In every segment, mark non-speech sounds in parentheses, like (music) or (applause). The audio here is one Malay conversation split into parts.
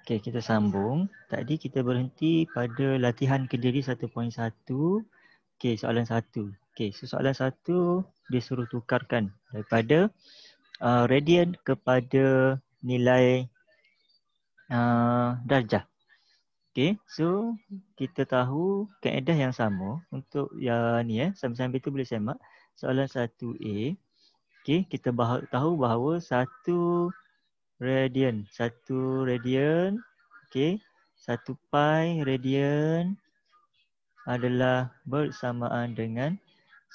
Okey, kita sambung. Tadi kita berhenti pada latihan kendiri 1.1. Okey, soalan 1. Okey, so soalan 1 dia suruh tukarkan daripada uh, radian kepada nilai uh, darjah. Okey, so kita tahu kaedah yang sama untuk yang ni eh, sambil sambil itu boleh semak. Soalan 1A. Okey, kita bah- tahu bahawa satu radian. Satu radian. Okey. Satu pi radian adalah bersamaan dengan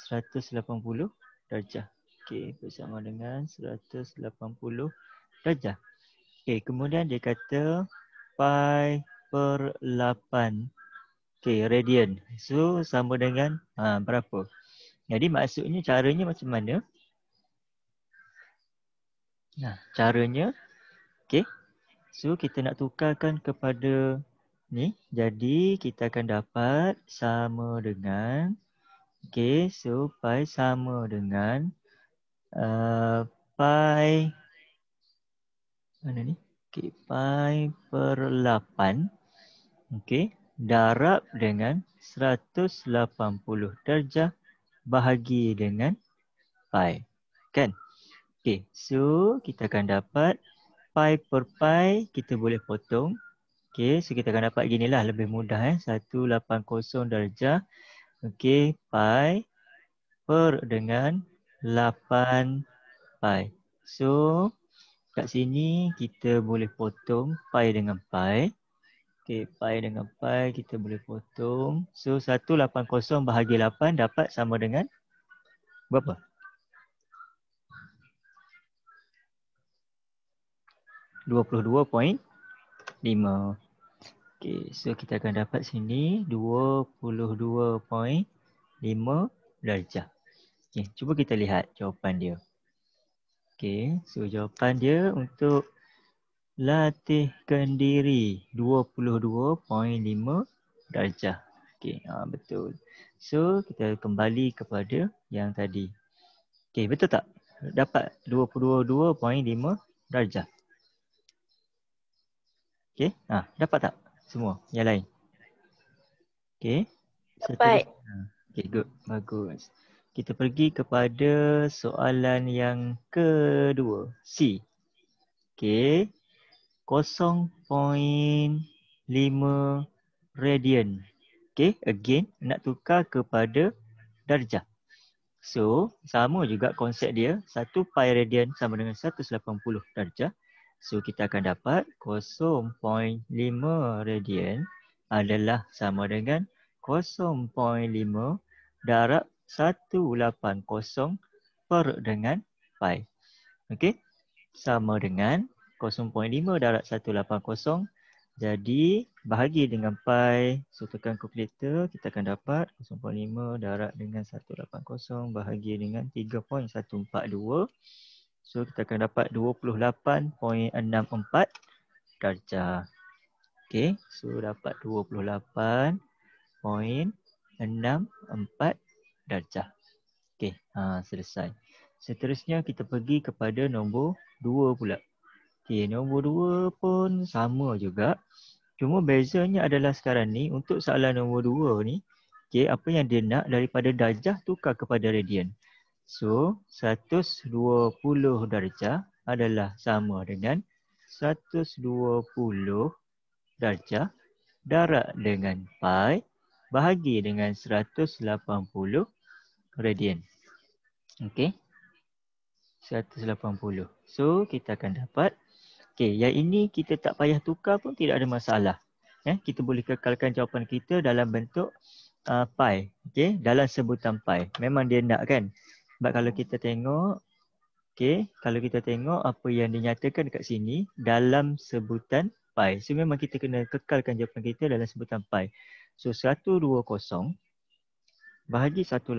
180 darjah. Okey, bersamaan dengan 180 darjah. Okey, kemudian dia kata pi per 8. Okey, radian. So sama dengan ha, berapa? Jadi maksudnya caranya macam mana? Nah, caranya Okay. So kita nak tukarkan kepada ni. Jadi kita akan dapat sama dengan. Okay. So pi sama dengan uh, pi. Mana ni? Okay. Pi per 8. Okay. Darab dengan 180 darjah bahagi dengan pi. Kan? Okay. So kita akan dapat pi per pi kita boleh potong. Okey, so kita akan dapat ginilah lebih mudah eh. 180 darjah. Okey, pi per dengan 8 pi. So kat sini kita boleh potong pi dengan pi. Okey, pi dengan pi kita boleh potong. So 180 bahagi 8 dapat sama dengan berapa? 22.5. Okey, so kita akan dapat sini 22.5 darjah. Okey, cuba kita lihat jawapan dia. Okey, so jawapan dia untuk latihkan diri 22.5 darjah. Okey, ah betul. So kita kembali kepada yang tadi. Okey, betul tak? Dapat 22.5 darjah. Okey, ah dapat tak semua yang lain? Okey. Dapat. Ha, Okey, good. Bagus. Kita pergi kepada soalan yang kedua. C. Okey. 0.5 radian. Okey, again nak tukar kepada darjah. So, sama juga konsep dia. 1 pi radian sama dengan 180 darjah. So kita akan dapat 0.5 radian adalah sama dengan 0.5 darab 180 per dengan pi. Okey. Sama dengan 0.5 darab 180. Jadi bahagi dengan pi. So tekan kalkulator kita akan dapat 0.5 darab dengan 180 bahagi dengan 3.142. So kita akan dapat 28.64 darjah. Okay. So dapat 28.64 darjah. Okay. Ha, selesai. Seterusnya kita pergi kepada nombor 2 pula. Okay. Nombor 2 pun sama juga. Cuma bezanya adalah sekarang ni untuk soalan nombor 2 ni. Okay. Apa yang dia nak daripada darjah tukar kepada radian. So 120 darjah adalah sama dengan 120 darjah darat dengan pi bahagi dengan 180 radian. Okay. 180. So kita akan dapat. Okay yang ini kita tak payah tukar pun tidak ada masalah. Eh, kita boleh kekalkan jawapan kita dalam bentuk uh, pi. Okay dalam sebutan pi. Memang dia nak kan. Sebab kalau kita tengok Okay, kalau kita tengok apa yang dinyatakan dekat sini dalam sebutan pi. So memang kita kena kekalkan jawapan kita dalam sebutan pi. So 120 bahagi 180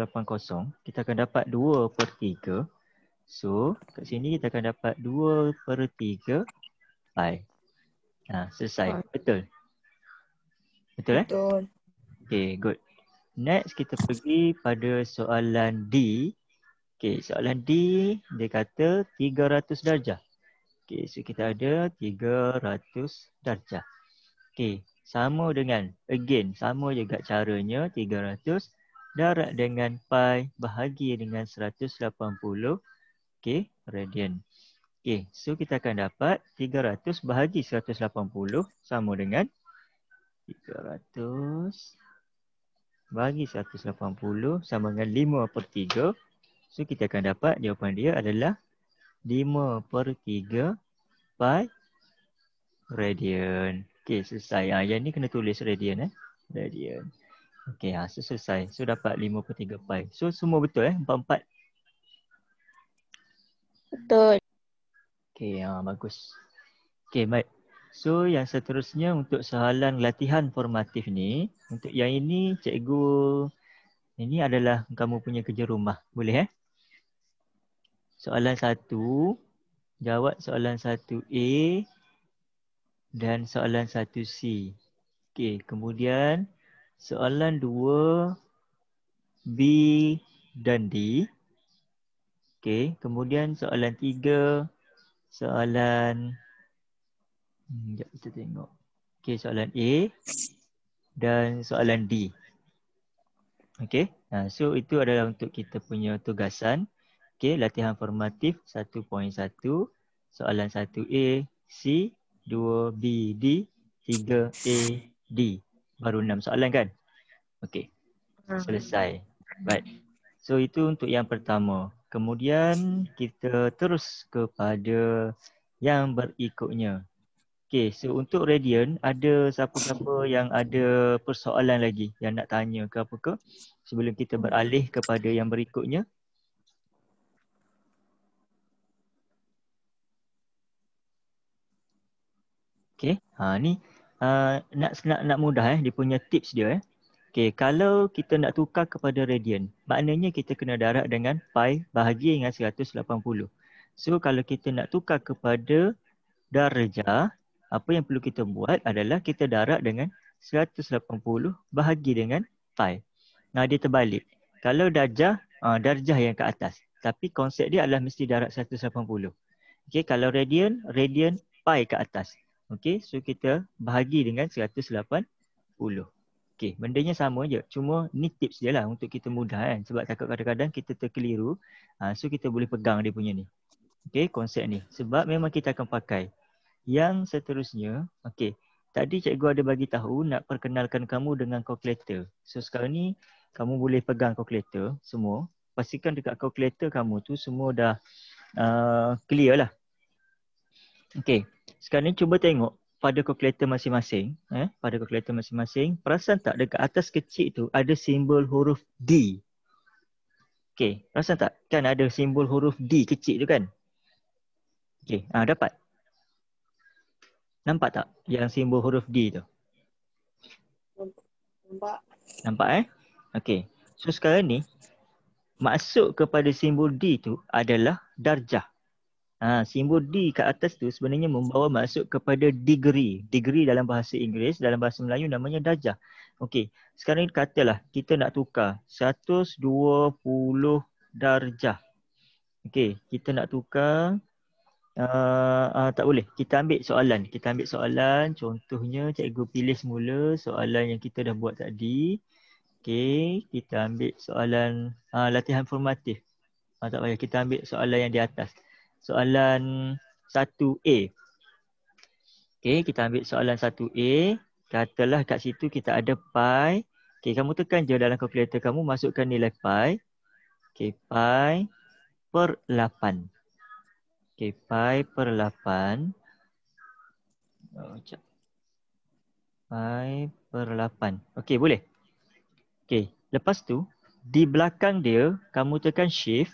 kita akan dapat 2 per 3. So kat sini kita akan dapat 2 per 3 pi. Nah, ha, selesai. Betul. Betul eh? Betul. Okay good. Next kita pergi pada soalan D. Okey, soalan D dia kata 300 darjah. Okey, so kita ada 300 darjah. Okey, sama dengan again sama juga caranya 300 darab dengan pi bahagi dengan 180 okey radian. Okey, so kita akan dapat 300 bahagi 180 sama dengan 300 bagi 180 sama dengan 5 per So kita akan dapat jawapan dia adalah 5 per 3 pi radian. Okay selesai. Ha, yang ni kena tulis radian eh. Radian. Okay ha, ah, so selesai. So dapat 5 per 3 pi. So semua betul eh. 4 4. Betul. Okay ha, ah, bagus. Okay baik. So yang seterusnya untuk soalan latihan formatif ni. Untuk yang ini cikgu ini adalah kamu punya kerja rumah. Boleh eh? soalan satu, jawab soalan satu A dan soalan satu C. Okey, kemudian soalan dua B dan D. Okey, kemudian soalan tiga, soalan hmm, jap kita tengok. Okey, soalan A dan soalan D. Okey, nah, ha, so itu adalah untuk kita punya tugasan. Okey, latihan formatif 1.1, soalan 1A, C, 2B, D, 3A, D. Baru 6 soalan kan? Okey. Hmm. Selesai. Baik. So itu untuk yang pertama. Kemudian kita terus kepada yang berikutnya. Okey, so untuk radian ada siapa-siapa yang ada persoalan lagi yang nak tanya ke apa ke sebelum kita beralih kepada yang berikutnya Okay, ha, ni uh, nak, nak, nak mudah eh, dia punya tips dia eh. Okay, kalau kita nak tukar kepada radian, maknanya kita kena darab dengan pi bahagi dengan 180. So kalau kita nak tukar kepada darjah, apa yang perlu kita buat adalah kita darab dengan 180 bahagi dengan pi. Nah dia terbalik. Kalau darjah, uh, darjah yang ke atas. Tapi konsep dia adalah mesti darab 180. Okay, kalau radian, radian pi ke atas. Okey, so kita bahagi dengan 180. Okey, bendanya sama je. Cuma ni tips je lah untuk kita mudah kan. Sebab takut kadang-kadang kita terkeliru. Ha, so kita boleh pegang dia punya ni. Okey, konsep ni. Sebab memang kita akan pakai. Yang seterusnya, okey. Tadi cikgu ada bagi tahu nak perkenalkan kamu dengan kalkulator. So sekarang ni kamu boleh pegang kalkulator semua. Pastikan dekat kalkulator kamu tu semua dah uh, clear lah. Okey, sekarang ni cuba tengok pada kalkulator masing-masing eh pada kalkulator masing-masing perasan tak dekat atas kecil tu ada simbol huruf D okey perasan tak kan ada simbol huruf D kecil tu kan okey ah dapat nampak tak yang simbol huruf D tu nampak nampak eh okey so sekarang ni masuk kepada simbol D tu adalah darjah Ha, simbol D kat atas tu sebenarnya membawa masuk kepada degree. Degree dalam bahasa Inggeris, dalam bahasa Melayu namanya darjah. Okey, sekarang ni katalah kita nak tukar 120 darjah. Okey, kita nak tukar uh, uh, tak boleh. Kita ambil soalan. Kita ambil soalan. Contohnya cikgu pilih semula soalan yang kita dah buat tadi. Okey, kita ambil soalan uh, latihan formatif. Uh, tak payah kita ambil soalan yang di atas soalan 1A. Okey, kita ambil soalan 1A. Katalah kat situ kita ada pi. Okey, kamu tekan je dalam kalkulator kamu masukkan nilai pi. Okey, pi per 8. Okey, pi per 8. Oh, Pi per 8. Okey, boleh. Okey, lepas tu di belakang dia kamu tekan shift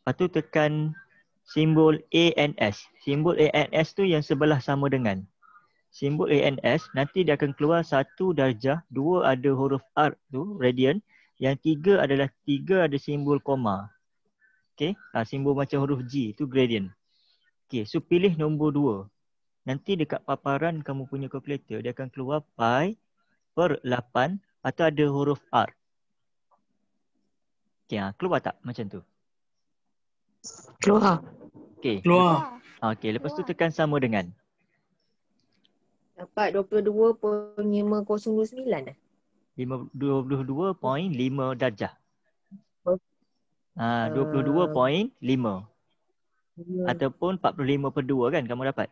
Lepas tu tekan simbol ans. Simbol ans tu yang sebelah sama dengan. Simbol ans. nanti dia akan keluar satu darjah, dua ada huruf R tu, radian. Yang tiga adalah tiga ada simbol koma. Okay, ha, simbol macam huruf G tu gradient. Okay, so pilih nombor dua. Nanti dekat paparan kamu punya calculator dia akan keluar pi per 8 atau ada huruf R. Okay, ha, keluar tak macam tu? Keluar. Okey. Keluar. Okey, lepas tu tekan sama dengan. Dapat 22.509 lah. 22.5 darjah. Oh. Ah ha, 22.5. Ataupun 45 per 2 kan kamu dapat.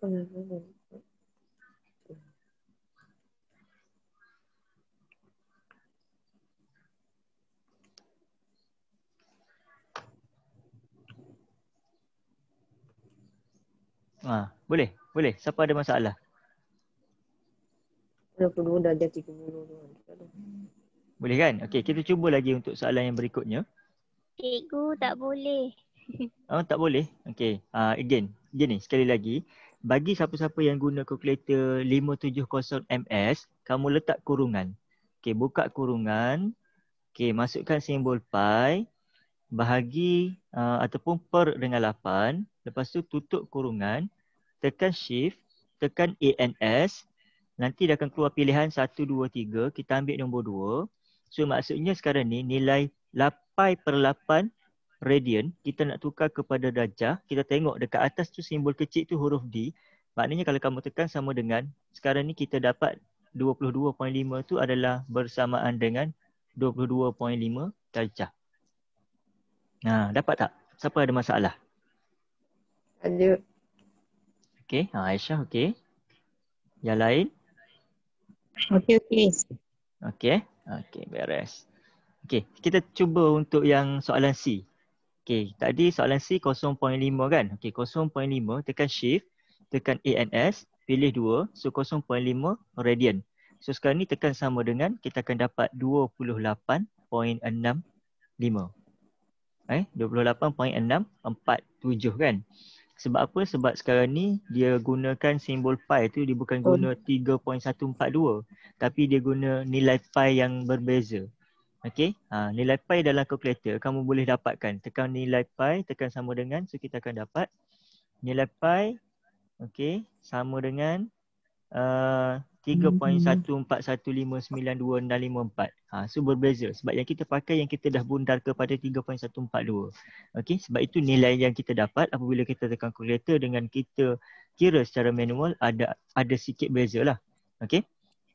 Hmm. Ha, boleh. Boleh. Siapa ada masalah? 22 dah 30 Boleh kan? Okey, kita cuba lagi untuk soalan yang berikutnya. Cikgu tak boleh. (laughs) Oh, tak boleh. Okey. Uh, again, again sekali lagi. Bagi siapa-siapa yang guna kalkulator 570 MS, kamu letak kurungan. Okey, buka kurungan. Okey, masukkan simbol pi bahagi uh, ataupun per dengan 8 Lepas tu tutup kurungan, tekan shift, tekan ANS. Nanti dia akan keluar pilihan 1, 2, 3. Kita ambil nombor 2. So maksudnya sekarang ni nilai 8 per 8 radian kita nak tukar kepada darjah. Kita tengok dekat atas tu simbol kecil tu huruf D. Maknanya kalau kamu tekan sama dengan sekarang ni kita dapat 22.5 tu adalah bersamaan dengan 22.5 darjah. Nah, dapat tak? Siapa ada masalah? Ada. Okey, ha, Aisyah okey. Yang lain? Okey, okey. Okey, okey, beres. Okey, kita cuba untuk yang soalan C. Okey, tadi soalan C 0.5 kan? Okey, 0.5 tekan shift, tekan A and S, pilih 2, so 0.5 radian. So sekarang ni tekan sama dengan kita akan dapat 28.65. Eh, 28.647 kan? Sebab apa? Sebab sekarang ni dia gunakan simbol pi tu dia bukan guna 3.142 tapi dia guna nilai pi yang berbeza. okay? Ha, nilai pi dalam kalkulator kamu boleh dapatkan. Tekan nilai pi, tekan sama dengan so kita akan dapat nilai pi okay? sama dengan uh, 3.14159254. Mm-hmm. Ha, so berbeza sebab yang kita pakai yang kita dah bundar kepada 3.142. Okey sebab itu nilai yang kita dapat apabila kita tekan kalkulator dengan kita kira secara manual ada ada sikit beza lah. Okey.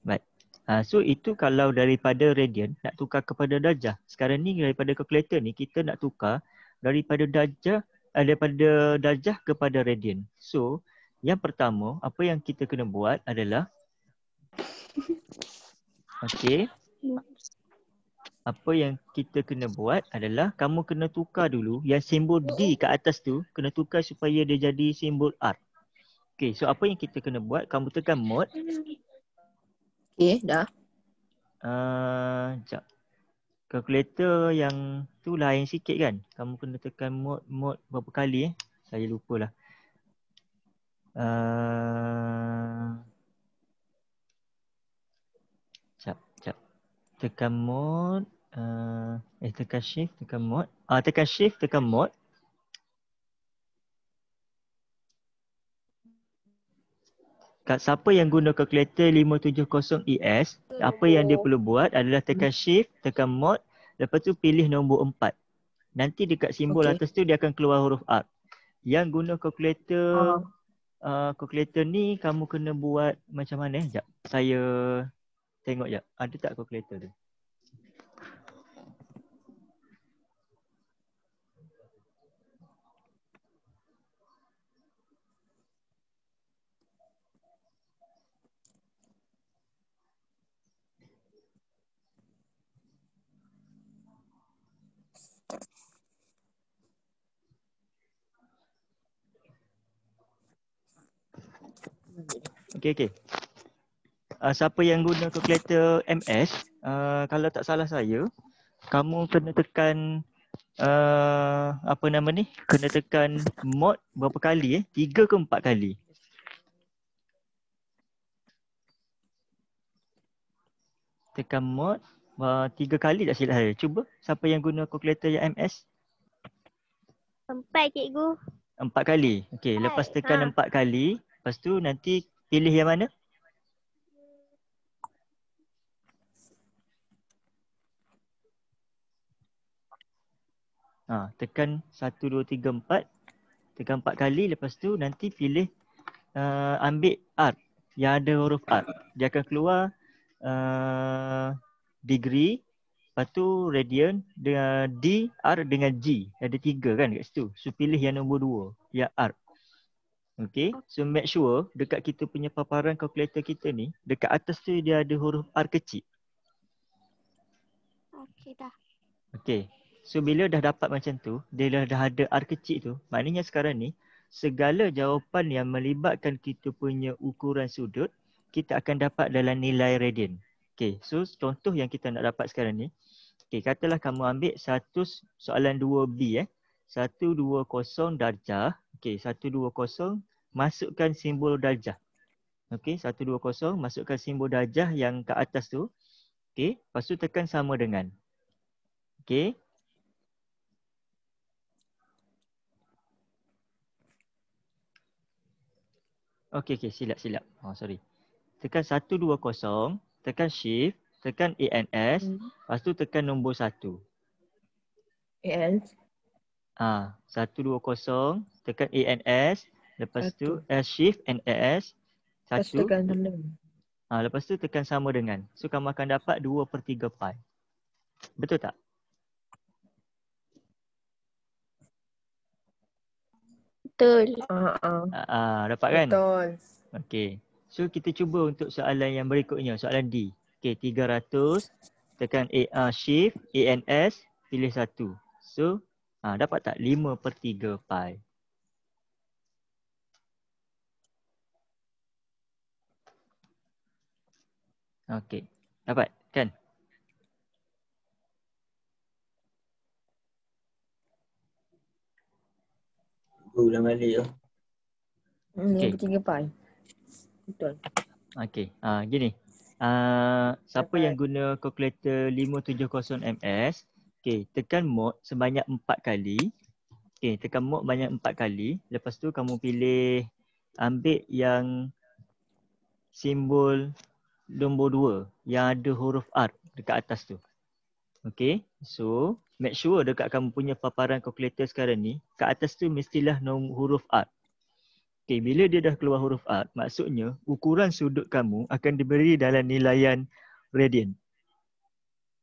Baik. Ha, so itu kalau daripada radian nak tukar kepada darjah. Sekarang ni daripada kalkulator ni kita nak tukar daripada darjah eh, daripada darjah kepada radian. So yang pertama apa yang kita kena buat adalah Okey. Apa yang kita kena buat adalah kamu kena tukar dulu yang simbol D kat atas tu kena tukar supaya dia jadi simbol R. Okey, so apa yang kita kena buat? Kamu tekan mode. Okey, dah. Ah, uh, Kalkulator yang tu lain sikit kan? Kamu kena tekan mode mode berapa kali eh? Saya lupalah. Ah, uh, tekan mode uh, eh, eh tekan shift tekan mode ah uh, tekan shift tekan mode Kat siapa yang guna kalkulator 570ES, apa yang dia perlu buat adalah tekan shift, tekan mod, lepas tu pilih nombor 4. Nanti dekat simbol okay. atas tu dia akan keluar huruf R. Yang guna kalkulator, uh. Ah. Uh, ah, kalkulator ni kamu kena buat macam mana eh? Sekejap. Saya Tengok ya, ada tak calculator tu? Okay, okay. Ah, siapa yang guna calculator MS uh, ah, kalau tak salah saya kamu kena tekan uh, apa nama ni kena tekan mod berapa kali eh tiga ke empat kali tekan mod uh, tiga kali tak silap saya cuba siapa yang guna calculator yang MS empat cikgu empat kali okey lepas tekan ha. empat kali lepas tu nanti pilih yang mana Ha, tekan 1, 2, 3, 4. Tekan 4 kali. Lepas tu nanti pilih uh, ambil R, Yang ada huruf R. Dia akan keluar uh, degree. Lepas tu radian. Dengan D, R dengan G. Ada tiga kan kat situ. So pilih yang nombor dua. Yang R. Okay. So make sure dekat kita punya paparan kalkulator kita ni. Dekat atas tu dia ada huruf R kecil. Okay dah. Okay. So bila dah dapat macam tu, dia dah ada R kecil tu, maknanya sekarang ni segala jawapan yang melibatkan kita punya ukuran sudut, kita akan dapat dalam nilai radian. Okay, so contoh yang kita nak dapat sekarang ni, okay, katalah kamu ambil satu soalan 2B eh. 120 darjah, okay, 120 masukkan simbol darjah. Okay, 120 masukkan simbol darjah yang ke atas tu. Okay, lepas tu tekan sama dengan. Okay, Okey okey silap silap. Oh sorry. Tekan 120, tekan shift, tekan ANS, hmm. lepas tu tekan nombor 1. ANS. Ah, ha, 120, tekan ANS, lepas satu. tu S shift and AS. Satu. ah lepas tu tekan sama dengan. So kamu akan dapat 2 per 3 pi. Betul tak? Betul. Uh-uh. Uh, dapat kan? Betul. Okay. So kita cuba untuk soalan yang berikutnya. Soalan D. Okay. 300. Tekan A, uh, shift. A N S. Pilih satu. So uh, dapat tak 5 per 3 pi? Okay. Dapat kan? tu lah balik tu. Hmm, okay. Tiga pai. Betul. Okay. Uh, ah, gini. Uh, siapa yang guna kalkulator 570MS, okay, tekan mod sebanyak empat kali. Okay, tekan mod banyak empat kali. Lepas tu kamu pilih ambil yang simbol nombor dua yang ada huruf R dekat atas tu. Okay, so make sure dekat kamu punya paparan kalkulator sekarang ni, kat atas tu mestilah huruf R. Okay, bila dia dah keluar huruf R, maksudnya ukuran sudut kamu akan diberi dalam nilaian radian.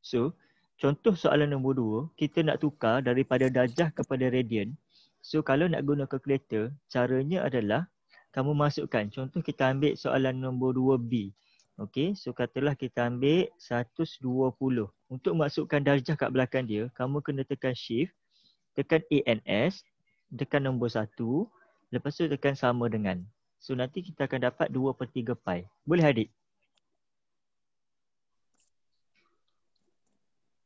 So, contoh soalan nombor dua, kita nak tukar daripada darjah kepada radian. So, kalau nak guna kalkulator, caranya adalah kamu masukkan, contoh kita ambil soalan nombor dua b Okey, so katalah kita ambil 120. Untuk masukkan darjah kat belakang dia, kamu kena tekan shift, tekan ANS, tekan nombor 1, lepas tu tekan sama dengan. So nanti kita akan dapat 2 per 3 pi. Boleh adik?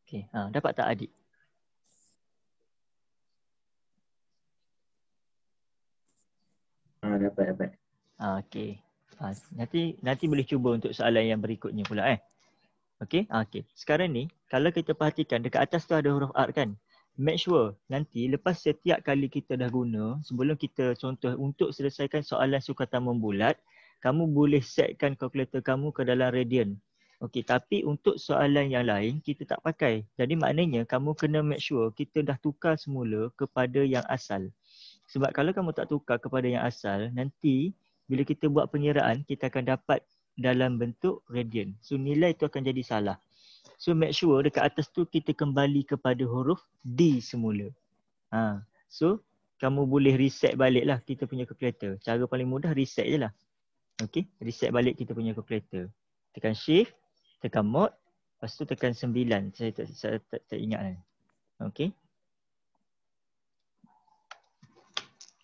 Okey, ha, dapat tak adik? Ha, dapat, dapat. Ha, Okey. Ha, nanti nanti boleh cuba untuk soalan yang berikutnya pula eh. Okey, ha, okey. Sekarang ni kalau kita perhatikan dekat atas tu ada huruf R kan? Make sure nanti lepas setiap kali kita dah guna sebelum kita contoh untuk selesaikan soalan sukatan membulat, kamu boleh setkan kalkulator kamu ke dalam radian. Okey, tapi untuk soalan yang lain kita tak pakai. Jadi maknanya kamu kena make sure kita dah tukar semula kepada yang asal. Sebab kalau kamu tak tukar kepada yang asal, nanti bila kita buat pengiraan kita akan dapat dalam bentuk radian so nilai tu akan jadi salah so make sure dekat atas tu kita kembali kepada huruf D semula ha. so kamu boleh reset balik lah kita punya calculator cara paling mudah reset je lah okay. reset balik kita punya calculator tekan shift tekan mod lepas tu tekan sembilan. saya tak, saya tak, tak, tak ingat lah okay.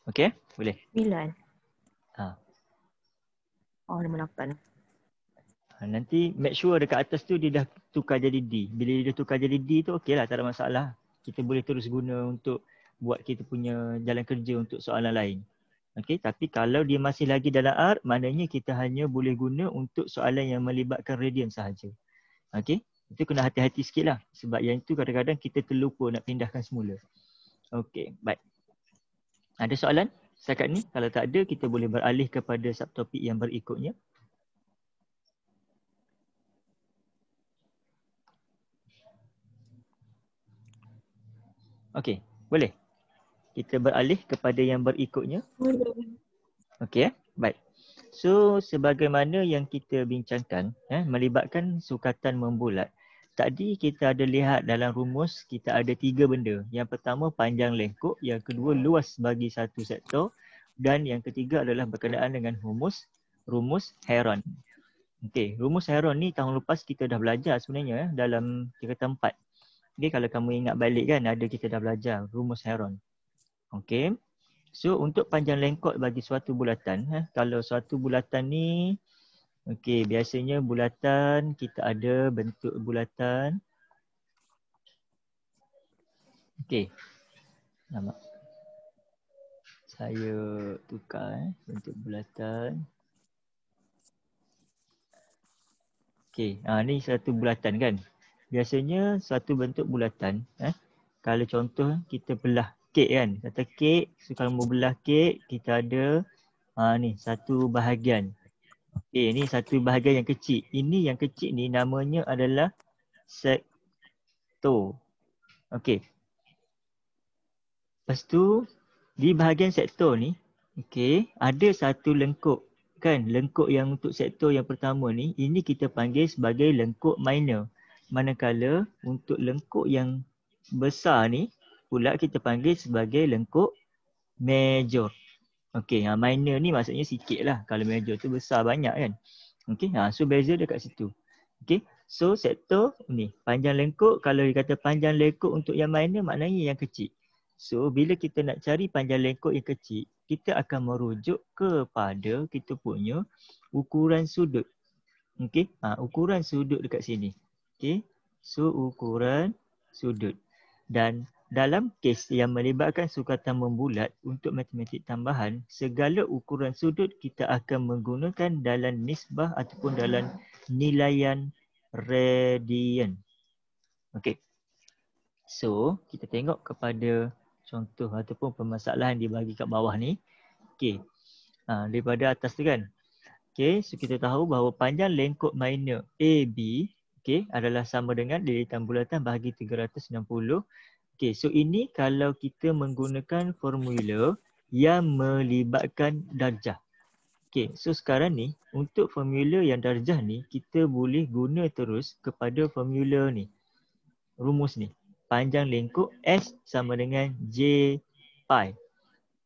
Okay, boleh. Sembilan. Oh, nombor 8. Ha, nanti make sure dekat atas tu dia dah tukar jadi D. Bila dia dah tukar jadi D tu okey lah, tak ada masalah. Kita boleh terus guna untuk buat kita punya jalan kerja untuk soalan lain. Okey, tapi kalau dia masih lagi dalam R, maknanya kita hanya boleh guna untuk soalan yang melibatkan radian sahaja. Okey, itu kena hati-hati sikit lah. Sebab yang itu kadang-kadang kita terlupa nak pindahkan semula. Okey, baik. Ada soalan? setakat ni. Kalau tak ada, kita boleh beralih kepada subtopik yang berikutnya. Okey, boleh? Kita beralih kepada yang berikutnya. Boleh. Okey, eh? baik. So, sebagaimana yang kita bincangkan, eh, melibatkan sukatan membulat tadi kita ada lihat dalam rumus kita ada tiga benda. Yang pertama panjang lengkok, yang kedua luas bagi satu sektor dan yang ketiga adalah berkenaan dengan rumus rumus Heron. Okey, rumus Heron ni tahun lepas kita dah belajar sebenarnya eh, dalam kita tempat. Okey, kalau kamu ingat balik kan ada kita dah belajar rumus Heron. Okey. So untuk panjang lengkok bagi suatu bulatan, eh, kalau suatu bulatan ni Okey, biasanya bulatan kita ada bentuk bulatan. Okey. Nama saya tukar eh bentuk bulatan. Okey, ha ni satu bulatan kan. Biasanya satu bentuk bulatan eh kalau contoh kita belah kek kan. Kata kek, so kalau belah kek kita ada ha ni satu bahagian Okey, ini satu bahagian yang kecil. Ini yang kecil ni namanya adalah sektor. Okey. Lepas tu, di bahagian sektor ni, okey, ada satu lengkuk. Kan, lengkuk yang untuk sektor yang pertama ni, ini kita panggil sebagai lengkuk minor. Manakala untuk lengkuk yang besar ni, pula kita panggil sebagai lengkuk major. Okay, yang ha, minor ni maksudnya sikit lah. Kalau major tu besar banyak kan. Okay, uh, ha, so beza dekat situ. Okay, so sektor ni panjang lengkuk. Kalau dia kata panjang lengkuk untuk yang minor maknanya yang kecil. So bila kita nak cari panjang lengkuk yang kecil, kita akan merujuk kepada kita punya ukuran sudut. Okay, uh, ha, ukuran sudut dekat sini. Okay, so ukuran sudut. Dan dalam kes yang melibatkan sukatan membulat untuk matematik tambahan, segala ukuran sudut kita akan menggunakan dalam nisbah ataupun dalam nilaian radian. Okey. So, kita tengok kepada contoh ataupun permasalahan dibagi kat bawah ni. Okey. Ha, daripada atas tu kan. Okey, so kita tahu bahawa panjang lengkok minor AB okey adalah sama dengan deretan bulatan bahagi 360 Okay, so ini kalau kita menggunakan formula yang melibatkan darjah. Okay, so sekarang ni untuk formula yang darjah ni kita boleh guna terus kepada formula ni. Rumus ni. Panjang lengkuk S sama dengan J pi.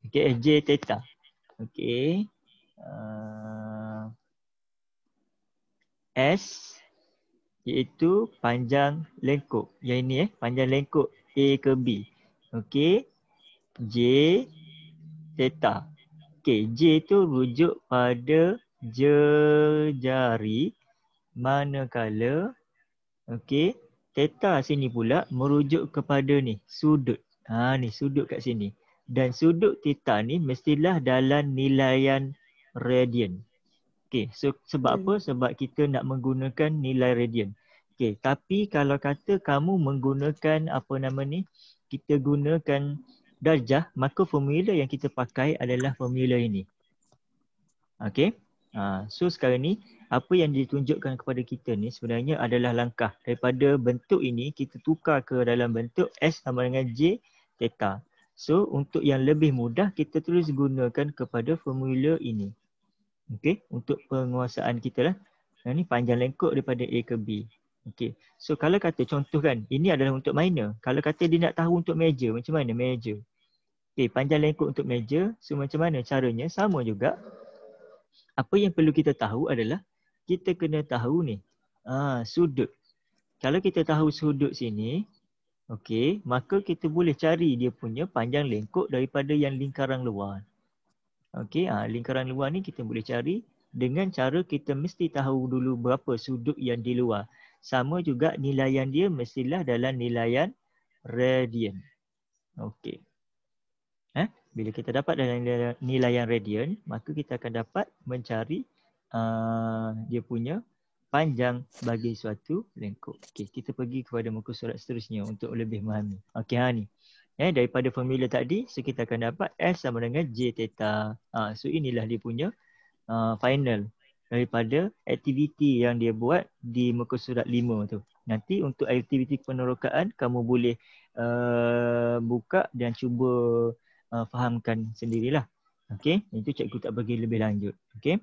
Okay, eh, J theta. Okay. Uh, ah, S iaitu panjang lengkok Yang ini eh, panjang lengkok A ke B. Okey. J theta. Okey, J tu rujuk pada jari manakala okey, theta sini pula merujuk kepada ni, sudut. Ha ni sudut kat sini. Dan sudut theta ni mestilah dalam nilaian radian. Okey, so, sebab hmm. apa? Sebab kita nak menggunakan nilai radian. Okay, tapi kalau kata kamu menggunakan apa nama ni, kita gunakan darjah, maka formula yang kita pakai adalah formula ini. Okay, uh, ha, so sekarang ni apa yang ditunjukkan kepada kita ni sebenarnya adalah langkah daripada bentuk ini kita tukar ke dalam bentuk S sama dengan J theta. So untuk yang lebih mudah kita terus gunakan kepada formula ini. Okay, untuk penguasaan kita lah. Yang ni panjang lengkok daripada A ke B. Okay. So kalau kata contoh kan, ini adalah untuk minor. Kalau kata dia nak tahu untuk major, macam mana major? Okay, panjang lengkok untuk major, so macam mana caranya? Sama juga. Apa yang perlu kita tahu adalah, kita kena tahu ni, ah, sudut. Kalau kita tahu sudut sini, okay, maka kita boleh cari dia punya panjang lengkok daripada yang lingkaran luar. Okay, ah, lingkaran luar ni kita boleh cari dengan cara kita mesti tahu dulu berapa sudut yang di luar sama juga nilaian dia mestilah dalam nilaian radian. Okey. Eh, bila kita dapat dalam nilaian radian, maka kita akan dapat mencari uh, dia punya panjang bagi suatu lengkok. Okey, kita pergi kepada muka surat seterusnya untuk lebih memahami. Okey, ha ni. Eh, daripada formula tadi, so kita akan dapat S sama dengan J theta. Uh, so inilah dia punya uh, final daripada aktiviti yang dia buat di muka surat 5 tu. Nanti untuk aktiviti penerokaan kamu boleh uh, buka dan cuba uh, fahamkan sendirilah. Okey, itu cikgu tak bagi lebih lanjut. Okey.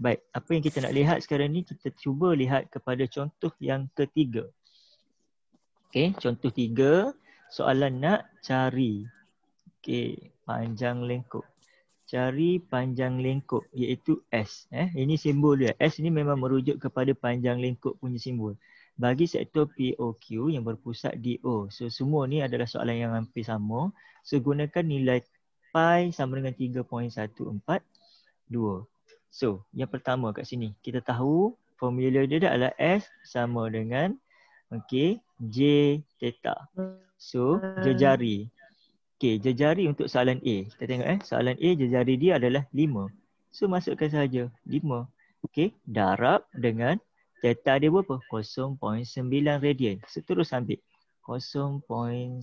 Baik, apa yang kita nak lihat sekarang ni kita cuba lihat kepada contoh yang ketiga. Okey, contoh tiga, soalan nak cari. Okey, panjang lengkok cari panjang lengkok iaitu S. Eh, ini simbol dia. S ini memang merujuk kepada panjang lengkok punya simbol. Bagi sektor POQ yang berpusat di O. So semua ni adalah soalan yang hampir sama. So gunakan nilai pi sama dengan 3.142. So yang pertama kat sini kita tahu formula dia adalah S sama dengan okay, J theta. So jejari. Okey, jejari untuk soalan A. Kita tengok eh, soalan A jejari dia adalah 5. So masukkan saja 5. Okey, darab dengan theta dia berapa? 0.9 radian. Seterus so, ambil 0.9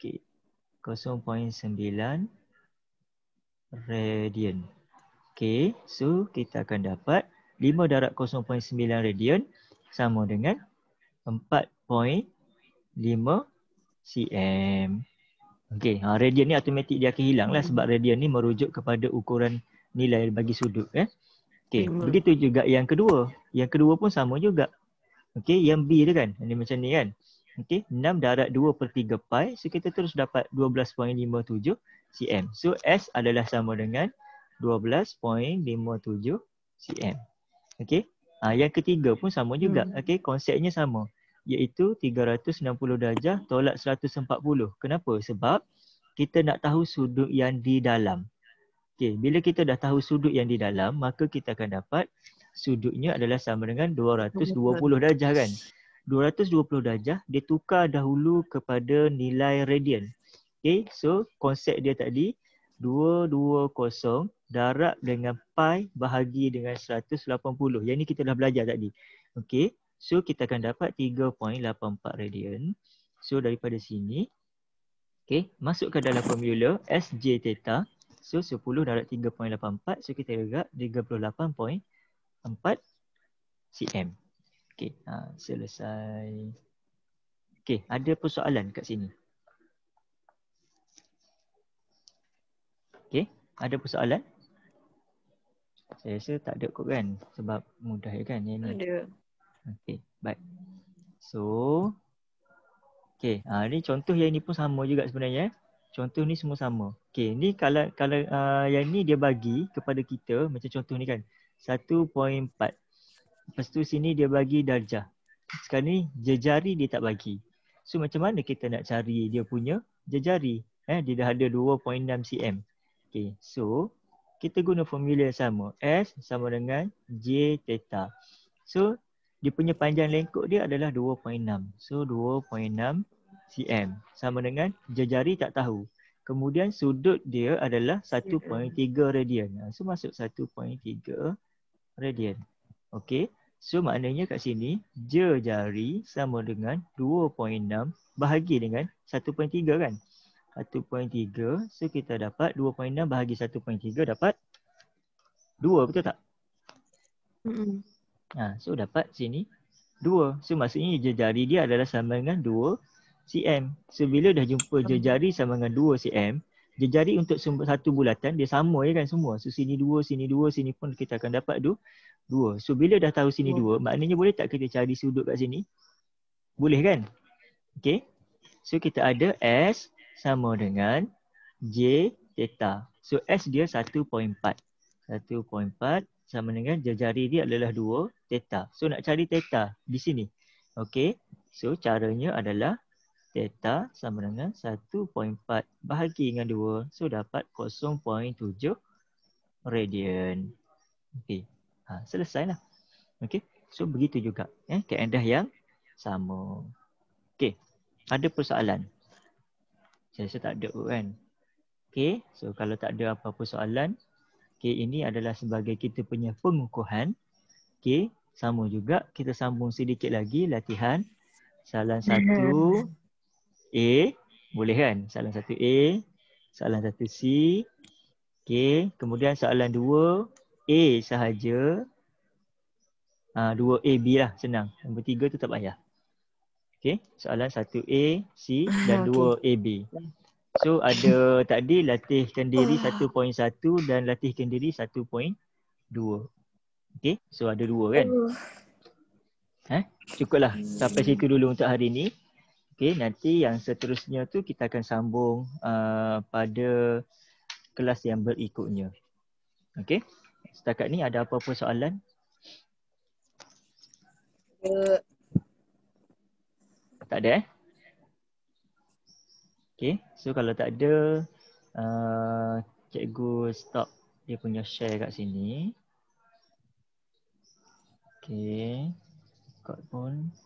okey. 0.9 radian. Okey, so kita akan dapat 5 darab 0.9 radian sama dengan 4.5 cm. Okey, ha, radian ni automatik dia akan hilang lah hmm. sebab radian ni merujuk kepada ukuran nilai bagi sudut. Eh? Okey, hmm. begitu juga yang kedua. Yang kedua pun sama juga. Okey, yang B tu kan. Ini macam ni kan. Okey, 6 darat 2 per 3 pi. So, kita terus dapat 12.57 cm. So, S adalah sama dengan 12.57 cm. Okey, ha, yang ketiga pun sama juga. Hmm. Okey, konsepnya sama iaitu 360 darjah tolak 140. Kenapa? Sebab kita nak tahu sudut yang di dalam. Okey, bila kita dah tahu sudut yang di dalam, maka kita akan dapat sudutnya adalah sama dengan 220 darjah kan? 220 darjah dia tukar dahulu kepada nilai radian. Okey, so konsep dia tadi 220 darab dengan pi bahagi dengan 180. Yang ni kita dah belajar tadi. Okey. So kita akan dapat 3.84 radian. So daripada sini, okay, masuk ke dalam formula SJ theta. So 10 darat 3.84. So kita agak 38.4 cm. Okay, ha, selesai. Okay, ada persoalan kat sini. Okay, ada persoalan? Saya rasa tak ada kot kan sebab mudah kan yang Ada. Okay, baik. So, okay. Ha, ah, ni contoh yang ni pun sama juga sebenarnya. Eh. Contoh ni semua sama. Okay, ni kalau kalau uh, yang ni dia bagi kepada kita, macam contoh ni kan. 1.4. Lepas tu sini dia bagi darjah. Sekarang ni jejari dia tak bagi. So macam mana kita nak cari dia punya jejari? Eh, dia dah ada 2.6 cm. Okay, so kita guna formula yang sama. S sama dengan J theta. So dia punya panjang lengkok dia adalah 2.6. So 2.6 cm sama dengan jari tak tahu. Kemudian sudut dia adalah 1.3 radian. Ha, so masuk 1.3 radian. Okay. So maknanya kat sini jari sama dengan 2.6 bahagi dengan 1.3 kan? 1.3. So kita dapat 2.6 bahagi 1.3 dapat 2 betul tak? Ha, so dapat sini 2. So maksudnya jejari dia adalah sama dengan 2 cm. So bila dah jumpa jejari sama dengan 2 cm, jejari untuk satu bulatan dia sama ya kan semua. So sini 2, sini 2, sini pun kita akan dapat 2. So bila dah tahu sini 2, maknanya boleh tak kita cari sudut kat sini? Boleh kan? Okay. So kita ada S sama dengan J theta. So S dia 1.4. 1.4 sama dengan jari dia adalah dua theta. So nak cari theta di sini. Okey. So caranya adalah teta sama dengan 1.4 bahagi dengan 2. So dapat 0.7 radian. Okey. Ha, selesailah. Okey. So begitu juga. Eh, keadaan yang sama. Okey. Ada persoalan? Saya rasa tak ada kan. Okey. So kalau tak ada apa-apa soalan, Okay, ini adalah sebagai kita punya pengukuhan. Okay, sama juga. Kita sambung sedikit lagi latihan. Salam ya. satu A. Boleh kan? Salam satu A. Soalan satu C. Okay. Kemudian soalan dua A sahaja. Ha, dua A, B lah. Senang. Nombor tiga tu tak payah. Okay. Soalan satu A, C dan ah, dua okay. A, B. So ada takdir latihkan diri 1.1 dan latihkan diri 1.2. Okay, so ada dua kan? Eh, cukuplah sampai situ dulu untuk hari ni. Okay, nanti yang seterusnya tu kita akan sambung uh, pada kelas yang berikutnya. Okay, setakat ni ada apa-apa soalan? Ya. Tak ada eh? Okay, so kalau tak ada, uh, cikgu stop dia punya share kat sini. Okay, kot pun.